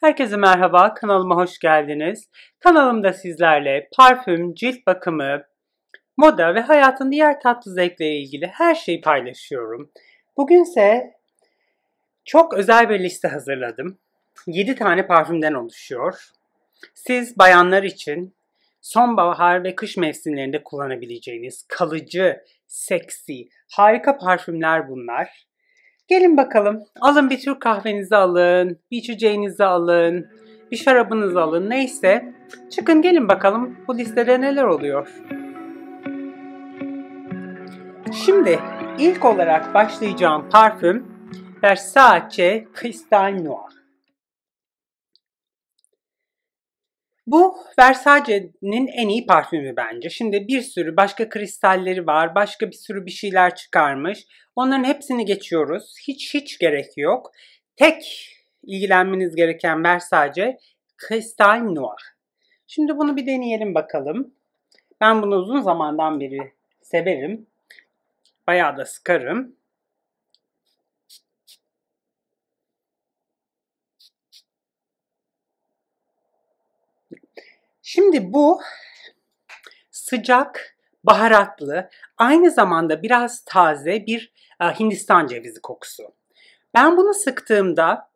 Herkese merhaba, kanalıma hoş geldiniz. Kanalımda sizlerle parfüm, cilt bakımı, moda ve hayatın diğer tatlı zevkleriyle ilgili her şeyi paylaşıyorum. Bugün ise çok özel bir liste hazırladım. 7 tane parfümden oluşuyor. Siz bayanlar için sonbahar ve kış mevsimlerinde kullanabileceğiniz kalıcı, seksi, harika parfümler bunlar. Gelin bakalım. Alın bir Türk kahvenizi alın. Bir içeceğinizi alın. Bir şarabınızı alın. Neyse. Çıkın gelin bakalım bu listede neler oluyor. Şimdi ilk olarak başlayacağım parfüm Versace Cristal Noir. Bu Versace'nin en iyi parfümü bence. Şimdi bir sürü başka kristalleri var, başka bir sürü bir şeyler çıkarmış. Onların hepsini geçiyoruz. Hiç hiç gerek yok. Tek ilgilenmeniz gereken ver sadece Kristal Noir. Şimdi bunu bir deneyelim bakalım. Ben bunu uzun zamandan beri severim. Bayağı da sıkarım. Şimdi bu sıcak baharatlı, aynı zamanda biraz taze bir e, Hindistan cevizi kokusu. Ben bunu sıktığımda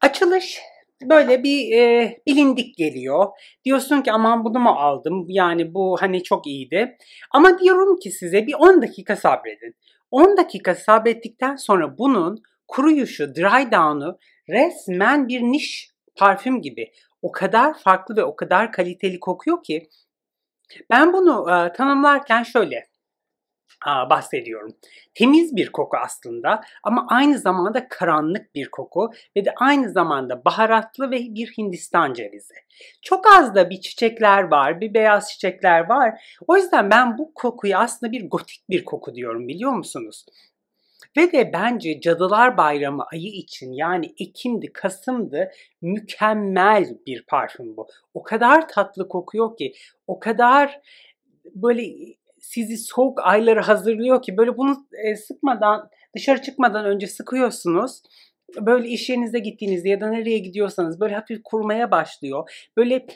açılış böyle bir e, bilindik geliyor. Diyorsun ki aman bunu mu aldım? Yani bu hani çok iyiydi. Ama diyorum ki size bir 10 dakika sabredin. 10 dakika sabrettikten sonra bunun kuruyuşu, dry down'u resmen bir niş parfüm gibi o kadar farklı ve o kadar kaliteli kokuyor ki ben bunu e, tanımlarken şöyle bahsediyorum. Temiz bir koku aslında ama aynı zamanda karanlık bir koku ve de aynı zamanda baharatlı ve bir Hindistan cevizi. Çok az da bir çiçekler var, bir beyaz çiçekler var. O yüzden ben bu kokuyu aslında bir gotik bir koku diyorum biliyor musunuz? Ve de bence Cadılar Bayramı ayı için yani Ekim'di, Kasım'dı mükemmel bir parfüm bu. O kadar tatlı kokuyor ki, o kadar böyle sizi soğuk ayları hazırlıyor ki böyle bunu e, sıkmadan dışarı çıkmadan önce sıkıyorsunuz böyle iş yerinize gittiğinizde ya da nereye gidiyorsanız böyle hafif kurmaya başlıyor. Böyle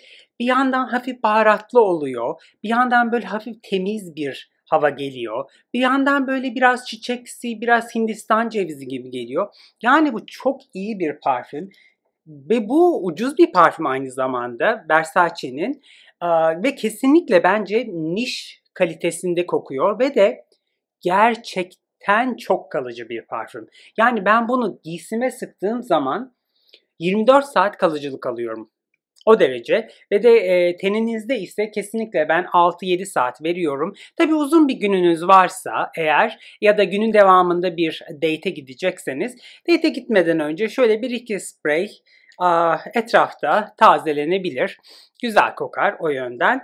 bir yandan hafif baharatlı oluyor. Bir yandan böyle hafif temiz bir hava geliyor. Bir yandan böyle biraz çiçeksi, biraz Hindistan cevizi gibi geliyor. Yani bu çok iyi bir parfüm. Ve bu ucuz bir parfüm aynı zamanda Versace'nin ve kesinlikle bence niş kalitesinde kokuyor ve de gerçekten çok kalıcı bir parfüm. Yani ben bunu giysime sıktığım zaman 24 saat kalıcılık alıyorum. O derece ve de e, teninizde ise kesinlikle ben 6-7 saat veriyorum. Tabi uzun bir gününüz varsa eğer ya da günün devamında bir date'e gidecekseniz date'e gitmeden önce şöyle bir iki sprey a, etrafta tazelenebilir. Güzel kokar o yönden.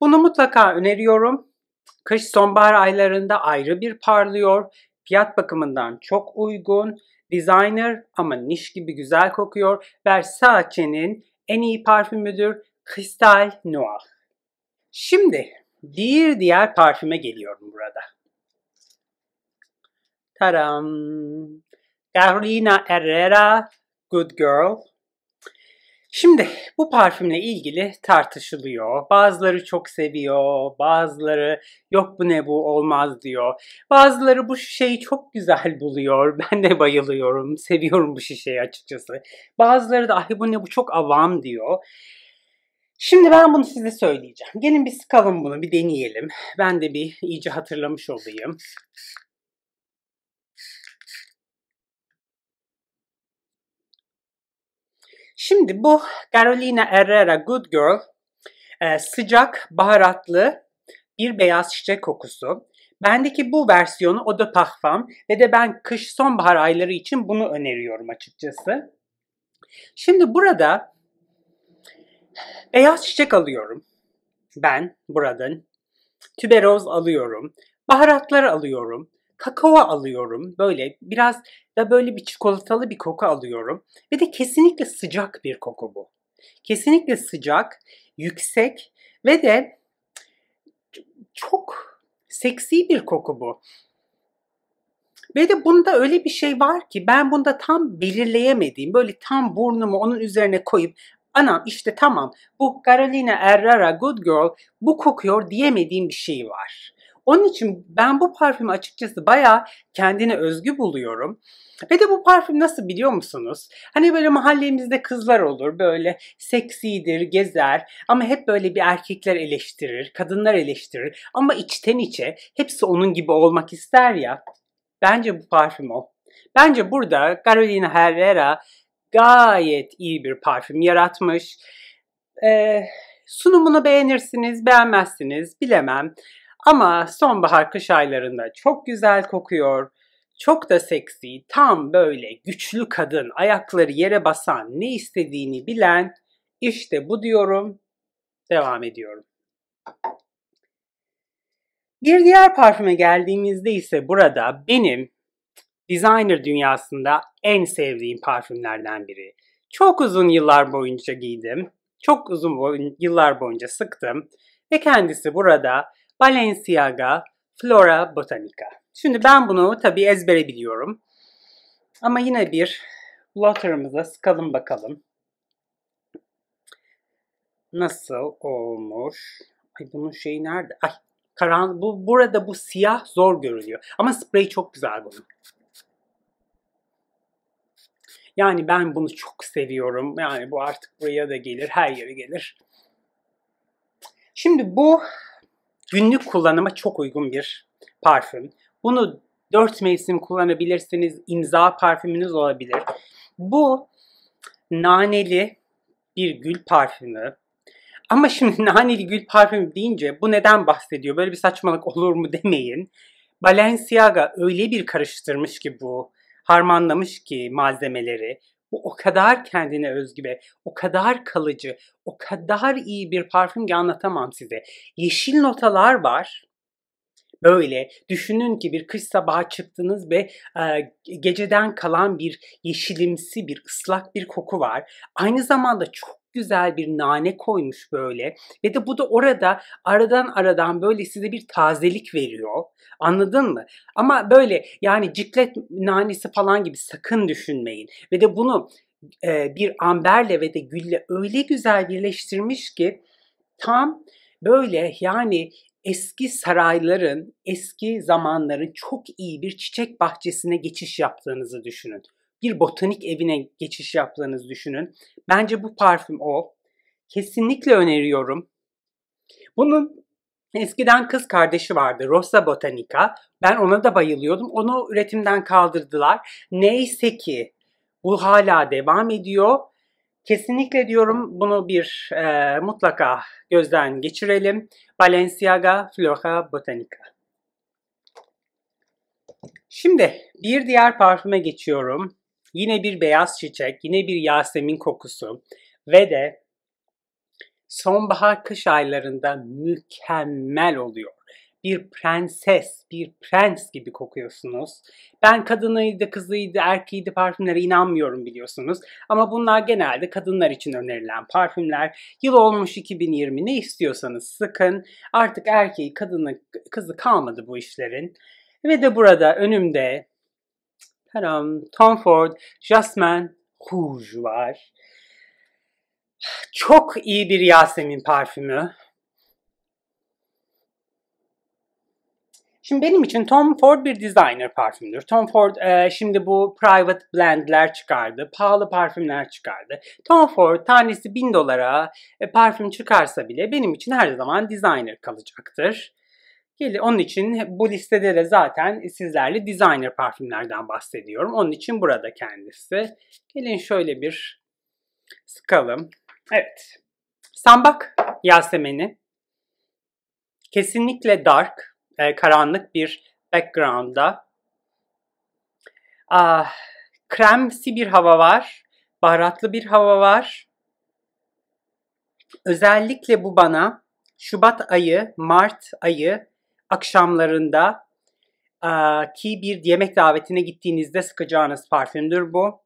Bunu mutlaka öneriyorum. Kış sonbahar aylarında ayrı bir parlıyor. Fiyat bakımından çok uygun. Designer ama niş gibi güzel kokuyor. Versace'nin en iyi parfümüdür Kristal Noir. Şimdi bir diğer parfüme geliyorum burada. Taram. Carolina Herrera Good Girl Şimdi bu parfümle ilgili tartışılıyor. Bazıları çok seviyor, bazıları yok bu ne bu olmaz diyor. Bazıları bu şişeyi çok güzel buluyor. Ben de bayılıyorum, seviyorum bu şişeyi açıkçası. Bazıları da ay bu ne bu çok avam diyor. Şimdi ben bunu size söyleyeceğim. Gelin bir sıkalım bunu, bir deneyelim. Ben de bir iyice hatırlamış olayım. Şimdi bu Carolina Herrera Good Girl e, sıcak, baharatlı bir beyaz çiçek kokusu. Bendeki bu versiyonu o da parfum ve de ben kış sonbahar ayları için bunu öneriyorum açıkçası. Şimdi burada beyaz çiçek alıyorum. Ben buradan tüberoz alıyorum. Baharatlar alıyorum kakao alıyorum. Böyle biraz da böyle bir çikolatalı bir koku alıyorum. Ve de kesinlikle sıcak bir koku bu. Kesinlikle sıcak, yüksek ve de çok seksi bir koku bu. Ve de bunda öyle bir şey var ki ben bunda tam belirleyemediğim, böyle tam burnumu onun üzerine koyup anam işte tamam bu Carolina Herrera Good Girl bu kokuyor diyemediğim bir şey var. Onun için ben bu parfümü açıkçası bayağı kendine özgü buluyorum. Ve de bu parfüm nasıl biliyor musunuz? Hani böyle mahallemizde kızlar olur böyle seksidir, gezer ama hep böyle bir erkekler eleştirir, kadınlar eleştirir ama içten içe hepsi onun gibi olmak ister ya. Bence bu parfüm o. Bence burada Carolina Herrera gayet iyi bir parfüm yaratmış. Ee, sunumunu beğenirsiniz, beğenmezsiniz bilemem. Ama sonbahar kış aylarında çok güzel kokuyor. Çok da seksi, tam böyle güçlü kadın, ayakları yere basan, ne istediğini bilen, işte bu diyorum, devam ediyorum. Bir diğer parfüme geldiğimizde ise burada benim designer dünyasında en sevdiğim parfümlerden biri. Çok uzun yıllar boyunca giydim. Çok uzun boy- yıllar boyunca sıktım. Ve kendisi burada Balenciaga Flora Botanica. Şimdi ben bunu tabi ezbere biliyorum. Ama yine bir blotter'ımıza sıkalım bakalım. Nasıl olmuş? Ay bunun şeyi nerede? Ay karan bu burada bu siyah zor görülüyor. Ama sprey çok güzel bunun. Yani ben bunu çok seviyorum. Yani bu artık buraya da gelir, her yere gelir. Şimdi bu Günlük kullanıma çok uygun bir parfüm. Bunu 4 mevsim kullanabilirsiniz. İmza parfümünüz olabilir. Bu naneli bir gül parfümü. Ama şimdi naneli gül parfümü deyince bu neden bahsediyor? Böyle bir saçmalık olur mu demeyin. Balenciaga öyle bir karıştırmış ki bu harmanlamış ki malzemeleri. Bu o kadar kendine özgü ve o kadar kalıcı, o kadar iyi bir parfüm ki anlatamam size. Yeşil notalar var. Böyle düşünün ki bir kış sabahı çıktınız ve e, geceden kalan bir yeşilimsi, bir ıslak bir koku var. Aynı zamanda çok güzel bir nane koymuş böyle ve de bu da orada aradan aradan böyle size bir tazelik veriyor. Anladın mı? Ama böyle yani ciklet nanesi falan gibi sakın düşünmeyin. Ve de bunu e, bir amberle ve de gülle öyle güzel birleştirmiş ki tam böyle yani eski sarayların, eski zamanların çok iyi bir çiçek bahçesine geçiş yaptığınızı düşünün bir botanik evine geçiş yaptığınızı düşünün. Bence bu parfüm o. Kesinlikle öneriyorum. Bunun eskiden kız kardeşi vardı Rosa Botanica. Ben ona da bayılıyordum. Onu üretimden kaldırdılar. Neyse ki bu hala devam ediyor. Kesinlikle diyorum bunu bir e, mutlaka gözden geçirelim. Balenciaga Flora Botanica. Şimdi bir diğer parfüme geçiyorum. Yine bir beyaz çiçek, yine bir yasemin kokusu ve de sonbahar kış aylarında mükemmel oluyor. Bir prenses, bir prens gibi kokuyorsunuz. Ben kadınıydı, kızıydı, erkeğiydi parfümlere inanmıyorum biliyorsunuz. Ama bunlar genelde kadınlar için önerilen parfümler. Yıl olmuş 2020 ne istiyorsanız sıkın. Artık erkeği, kadını, kızı kalmadı bu işlerin. Ve de burada önümde Helam, Tom Ford, Jasmine Rouge var. Çok iyi bir Yasemin parfümü. Şimdi benim için Tom Ford bir designer parfümdür. Tom Ford e, şimdi bu private blendler çıkardı, pahalı parfümler çıkardı. Tom Ford tanesi 1000 dolara e, parfüm çıkarsa bile benim için her zaman designer kalacaktır. Gelir. Onun için bu listede de zaten sizlerle designer parfümlerden bahsediyorum. Onun için burada kendisi. Gelin şöyle bir sıkalım. Evet. Sambak Yasemeni. Kesinlikle dark, e, karanlık bir background'da. Ah, kremsi bir hava var. Baharatlı bir hava var. Özellikle bu bana Şubat ayı, Mart ayı akşamlarında ki bir yemek davetine gittiğinizde sıkacağınız parfümdür bu.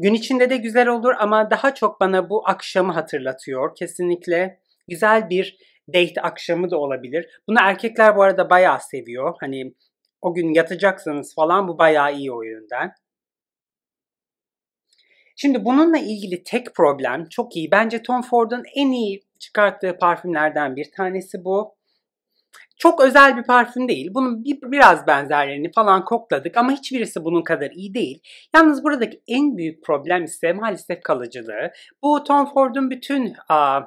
Gün içinde de güzel olur ama daha çok bana bu akşamı hatırlatıyor kesinlikle. Güzel bir date akşamı da olabilir. Bunu erkekler bu arada bayağı seviyor. Hani o gün yatacaksanız falan bu bayağı iyi o yönden. Şimdi bununla ilgili tek problem çok iyi. Bence Tom Ford'un en iyi çıkarttığı parfümlerden bir tanesi bu. Çok özel bir parfüm değil. Bunun bir, biraz benzerlerini falan kokladık ama hiçbirisi bunun kadar iyi değil. Yalnız buradaki en büyük problem ise maalesef kalıcılığı. Bu Tom Ford'un bütün a,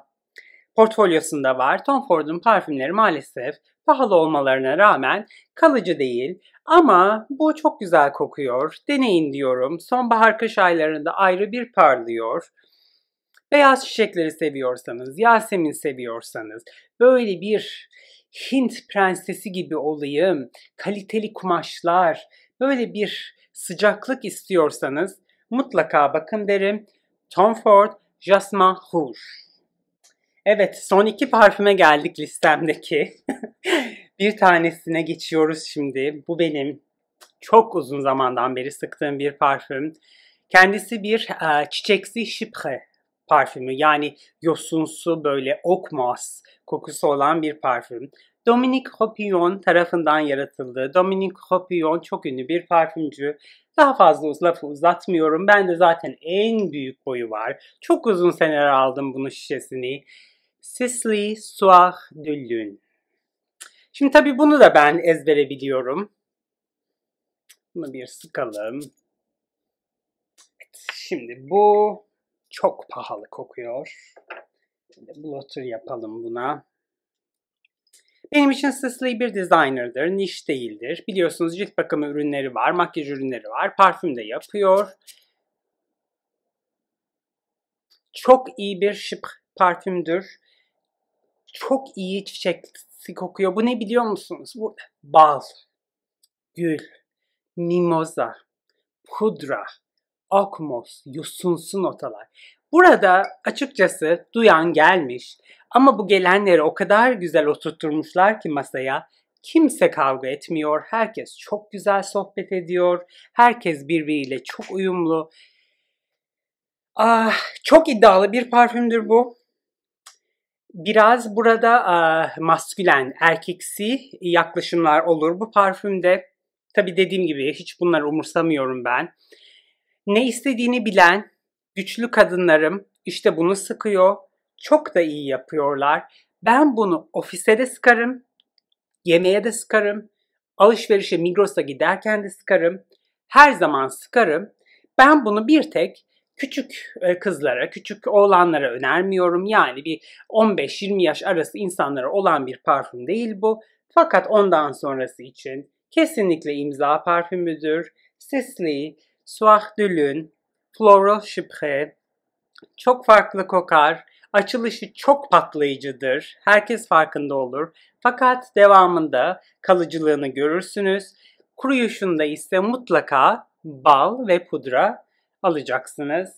portfolyosunda var. Tom Ford'un parfümleri maalesef pahalı olmalarına rağmen kalıcı değil. Ama bu çok güzel kokuyor. Deneyin diyorum. Sonbahar kış aylarında ayrı bir parlıyor. Beyaz çiçekleri seviyorsanız, Yasemin seviyorsanız böyle bir Hint prensesi gibi olayım, kaliteli kumaşlar, böyle bir sıcaklık istiyorsanız mutlaka bakın derim. Tom Ford Jasmin Rouge. Evet son iki parfüme geldik listemdeki. bir tanesine geçiyoruz şimdi. Bu benim çok uzun zamandan beri sıktığım bir parfüm. Kendisi bir e, çiçeksi şipre parfümü yani yosunsu böyle okmaz kokusu olan bir parfüm. Dominique Hopillon tarafından yaratıldı. Dominique Hopillon çok ünlü bir parfümcü. Daha fazla lafı uzatmıyorum. Ben de zaten en büyük boyu var. Çok uzun seneler aldım bunun şişesini. Sisli Soir de Şimdi tabii bunu da ben ezbere biliyorum. Bunu bir sıkalım. Evet, şimdi bu çok pahalı kokuyor. Şimdi blotter yapalım buna. Benim için Sisley bir designer'dır, niş değildir. Biliyorsunuz cilt bakımı ürünleri var, makyaj ürünleri var, parfüm de yapıyor. Çok iyi bir şıp parfümdür. Çok iyi çiçeksi kokuyor. Bu ne biliyor musunuz? Bu bal, gül, mimoza, pudra, akmos, yosunsu otalar. Burada açıkçası duyan gelmiş ama bu gelenleri o kadar güzel oturtturmuşlar ki masaya kimse kavga etmiyor. Herkes çok güzel sohbet ediyor. Herkes birbiriyle çok uyumlu. Ah, çok iddialı bir parfümdür bu. Biraz burada ah, maskülen, erkeksi yaklaşımlar olur bu parfümde. Tabi dediğim gibi hiç bunları umursamıyorum ben. Ne istediğini bilen güçlü kadınlarım işte bunu sıkıyor. Çok da iyi yapıyorlar. Ben bunu ofise de sıkarım, yemeğe de sıkarım, alışverişe Migros'a giderken de sıkarım. Her zaman sıkarım. Ben bunu bir tek küçük e, kızlara, küçük oğlanlara önermiyorum. Yani bir 15-20 yaş arası insanlara olan bir parfüm değil bu. Fakat ondan sonrası için kesinlikle imza parfümüdür. Sesli, Soir de Floral Chypre çok farklı kokar, açılışı çok patlayıcıdır, herkes farkında olur. Fakat devamında kalıcılığını görürsünüz. Kuruyuşunda ise mutlaka bal ve pudra alacaksınız.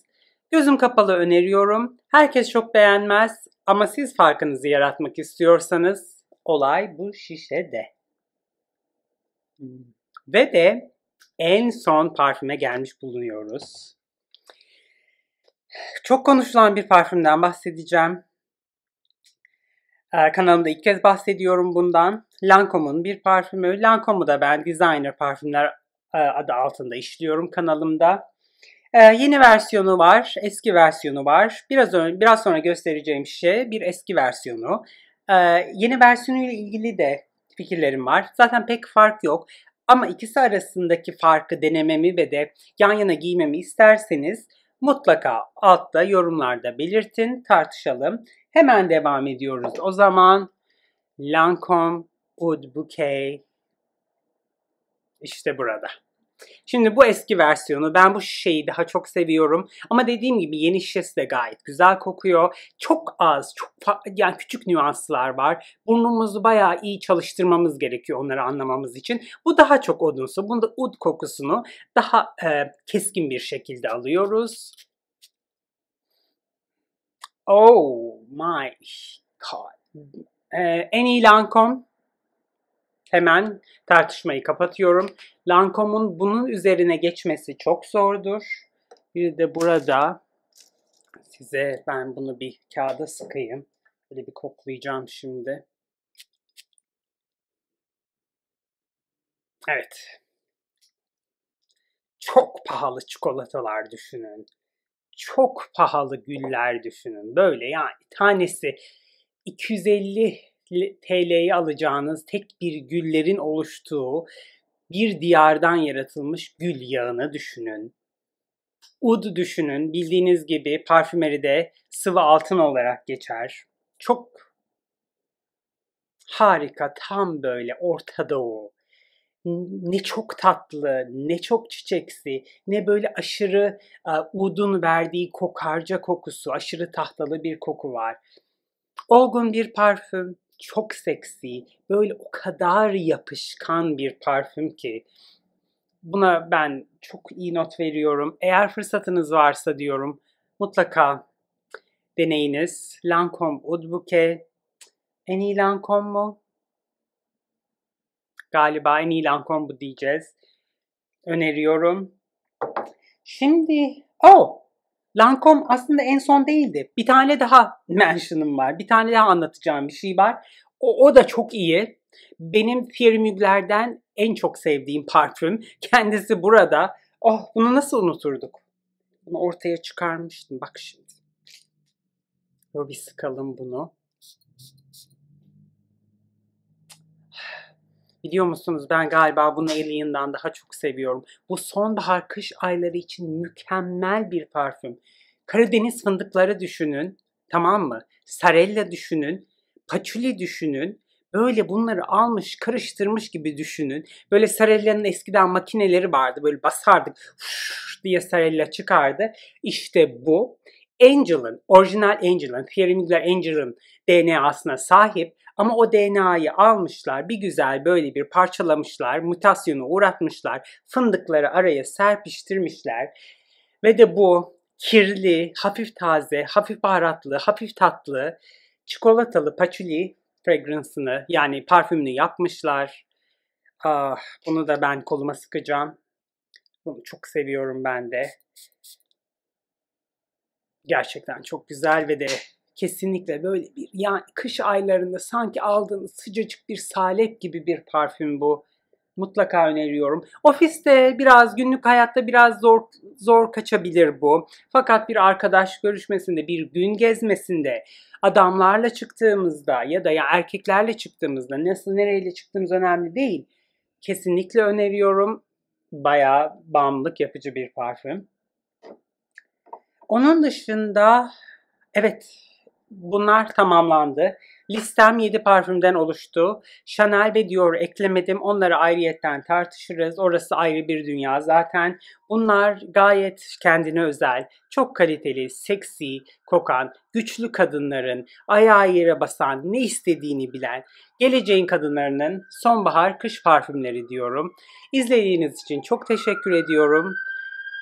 Gözüm kapalı öneriyorum. Herkes çok beğenmez ama siz farkınızı yaratmak istiyorsanız olay bu şişede. Ve de en son parfüme gelmiş bulunuyoruz. Çok konuşulan bir parfümden bahsedeceğim. Ee, kanalımda ilk kez bahsediyorum bundan. Lancome'un bir parfümü. Lancome'u da ben designer parfümler e, adı altında işliyorum kanalımda. Ee, yeni versiyonu var, eski versiyonu var. Biraz önce, biraz sonra göstereceğim şey bir eski versiyonu. Ee, yeni versiyonuyla ilgili de fikirlerim var. Zaten pek fark yok. Ama ikisi arasındaki farkı denememi ve de yan yana giymemi isterseniz mutlaka altta yorumlarda belirtin, tartışalım. Hemen devam ediyoruz. O zaman Lancome Oud Bouquet işte burada. Şimdi bu eski versiyonu ben bu şişeyi daha çok seviyorum. Ama dediğim gibi yeni şişesi de gayet güzel kokuyor. Çok az, çok yani küçük nüanslar var. Burnumuzu bayağı iyi çalıştırmamız gerekiyor onları anlamamız için. Bu daha çok odunsu. Bunda ud kokusunu daha e, keskin bir şekilde alıyoruz. Oh my god. Ee, en iyi Lancome hemen tartışmayı kapatıyorum. Lancome'un bunun üzerine geçmesi çok zordur. Bir de burada size ben bunu bir kağıda sıkayım. Böyle bir koklayacağım şimdi. Evet. Çok pahalı çikolatalar düşünün. Çok pahalı güller düşünün. Böyle yani tanesi 250 TL'yi alacağınız tek bir güllerin oluştuğu bir diyardan yaratılmış gül yağını düşünün. Ud düşünün. Bildiğiniz gibi parfümeride sıvı altın olarak geçer. Çok harika, tam böyle Orta Doğu. Ne çok tatlı, ne çok çiçeksi, ne böyle aşırı uh, udun verdiği kokarca kokusu, aşırı tahtalı bir koku var. Olgun bir parfüm, çok seksi, böyle o kadar yapışkan bir parfüm ki buna ben çok iyi not veriyorum. Eğer fırsatınız varsa diyorum mutlaka deneyiniz. Lancome Oud Bouquet. En iyi Lancome mu? Galiba en iyi Lancome bu diyeceğiz. Öneriyorum. Şimdi, oh Lancome aslında en son değildi. Bir tane daha mention'ım var. Bir tane daha anlatacağım bir şey var. O, o da çok iyi. Benim Thierry Mugler'den en çok sevdiğim parfüm. Kendisi burada. Oh bunu nasıl unuturduk? Bunu ortaya çıkarmıştım. Bak şimdi. Dur bir sıkalım bunu. Biliyor musunuz ben galiba bunu Alien'dan daha çok seviyorum. Bu sonbahar kış ayları için mükemmel bir parfüm. Karadeniz fındıkları düşünün tamam mı? Sarella düşünün, paçuli düşünün, böyle bunları almış karıştırmış gibi düşünün. Böyle Sarella'nın eskiden makineleri vardı. Böyle basardık diye Sarella çıkardı. İşte bu. Angel'ın, orijinal Angel'ın, Pierre Mugler Angel'ın DNA'sına sahip ama o DNA'yı almışlar, bir güzel böyle bir parçalamışlar, mutasyonu uğratmışlar, fındıkları araya serpiştirmişler. Ve de bu kirli, hafif taze, hafif baharatlı, hafif tatlı çikolatalı patchouli fragrance'ını yani parfümünü yapmışlar. Ah, bunu da ben koluma sıkacağım. Bunu çok seviyorum ben de. Gerçekten çok güzel ve de Kesinlikle böyle bir yani kış aylarında sanki aldığınız sıcacık bir salep gibi bir parfüm bu. Mutlaka öneriyorum. Ofiste biraz günlük hayatta biraz zor zor kaçabilir bu. Fakat bir arkadaş görüşmesinde, bir gün gezmesinde, adamlarla çıktığımızda ya da ya erkeklerle çıktığımızda nasıl nereyle çıktığımız önemli değil. Kesinlikle öneriyorum. Bayağı bağımlılık yapıcı bir parfüm. Onun dışında evet bunlar tamamlandı. Listem 7 parfümden oluştu. Chanel ve Dior eklemedim. Onları ayrıyetten tartışırız. Orası ayrı bir dünya zaten. Bunlar gayet kendine özel, çok kaliteli, seksi, kokan, güçlü kadınların, ayağı yere basan, ne istediğini bilen, geleceğin kadınlarının sonbahar kış parfümleri diyorum. İzlediğiniz için çok teşekkür ediyorum.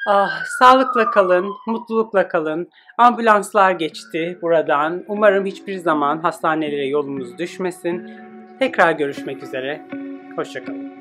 Ah, sağlıkla kalın, mutlulukla kalın. Ambulanslar geçti buradan. Umarım hiçbir zaman hastanelere yolumuz düşmesin. Tekrar görüşmek üzere. Hoşçakalın.